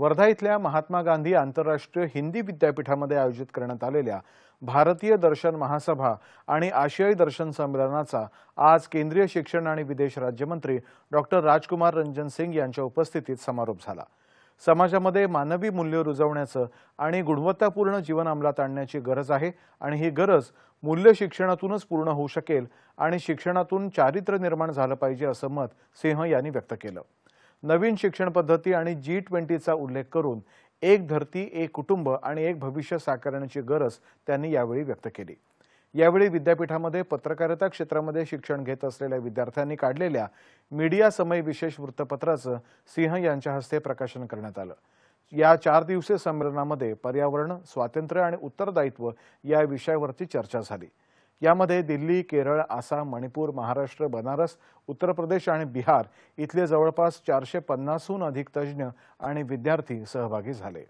वर्धा इथल्या महात्मा गांधी आंतरराष्ट्रीय हिंदी विद्यापीठामध्ये आयोजित करण्यात आलेल्या भारतीय दर्शन महासभा आणि आशियाई दर्शन संमेलनाचा आज केंद्रीय शिक्षण आणि विदेश राज्यमंत्री डॉक्टर राजकुमार रंजन सिंग यांच्या उपस्थितीत समारोप झाला समाजामध्ये मानवी मूल्य रुजवण्याचं आणि गुणवत्तापूर्ण जीवन अंमलात आणण्याची गरज आहे आणि ही गरज मूल्य शिक्षणातूनच पूर्ण होऊ शकेल आणि शिक्षणातून चारित्र्य निर्माण झालं पाहिजे असं मत सिंह यांनी व्यक्त केलं नवीन शिक्षण पद्धती आणि जी ट्वेंटीचा उल्लेख करून एक धरती एक कुटुंब आणि एक भविष्य साकारण्याची गरज त्यांनी यावेळी व्यक्त केली यावेळी विद्यापीठामध्ये पत्रकारिता क्षेत्रामध्ये शिक्षण घेत असलेल्या विद्यार्थ्यांनी काढलेल्या मीडिया समय विशेष वृत्तपत्राचं सिंह यांच्या हस्ते प्रकाशन करण्यात आलं या चार दिवसीय संमेलनामध्ये पर्यावरण स्वातंत्र्य आणि उत्तरदायित्व या विषयावरती चर्चा झाली यामध्ये दिल्ली केरळ आसाम मणिपूर महाराष्ट्र बनारस उत्तर प्रदेश आणि बिहार इथले जवळपास चारशे पन्नासहून अधिक तज्ज्ञ आणि विद्यार्थी सहभागी झाले